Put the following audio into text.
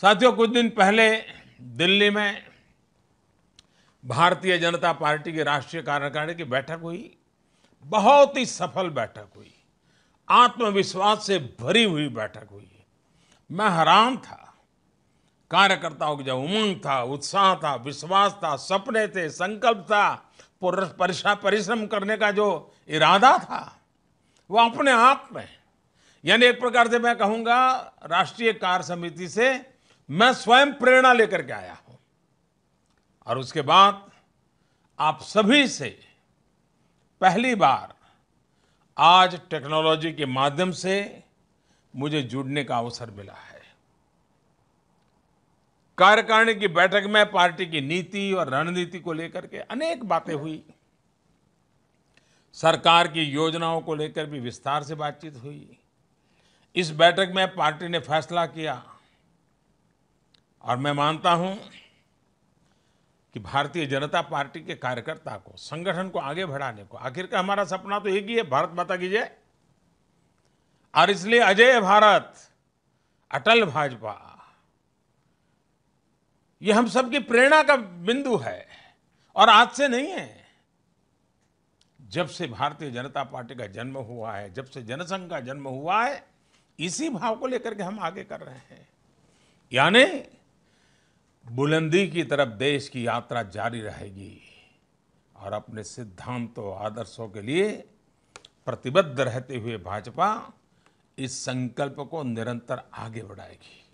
साथियों कुछ दिन पहले दिल्ली में भारतीय जनता पार्टी की राष्ट्रीय कार्यकारिणी की बैठक हुई बहुत ही सफल बैठक हुई आत्मविश्वास से भरी हुई बैठक हुई मैं हैरान था कार्यकर्ताओं की जब उमंग था उत्साह था विश्वास था सपने थे संकल्प था परिश्रम करने का जो इरादा था वो अपने आप में यानी एक प्रकार से मैं कहूँगा राष्ट्रीय कार्य समिति से मैं स्वयं प्रेरणा लेकर के आया हूं और उसके बाद आप सभी से पहली बार आज टेक्नोलॉजी के माध्यम से मुझे जुड़ने का अवसर मिला है कार्यकारिणी की बैठक में पार्टी की नीति और रणनीति को लेकर के अनेक बातें हुई सरकार की योजनाओं को लेकर भी विस्तार से बातचीत हुई इस बैठक में पार्टी ने फैसला किया और मैं मानता हूं कि भारतीय जनता पार्टी के कार्यकर्ता को संगठन को आगे बढ़ाने को आखिर का हमारा सपना तो एक ही है भारत माता की जय और इसलिए अजय भारत अटल भाजपा यह हम सबकी प्रेरणा का बिंदु है और आज से नहीं है जब से भारतीय जनता पार्टी का जन्म हुआ है जब से जनसंघ का जन्म हुआ है इसी भाव को लेकर के हम आगे कर रहे हैं यानी बुलंदी की तरफ देश की यात्रा जारी रहेगी और अपने सिद्धांतों आदर्शों के लिए प्रतिबद्ध रहते हुए भाजपा इस संकल्प को निरंतर आगे बढ़ाएगी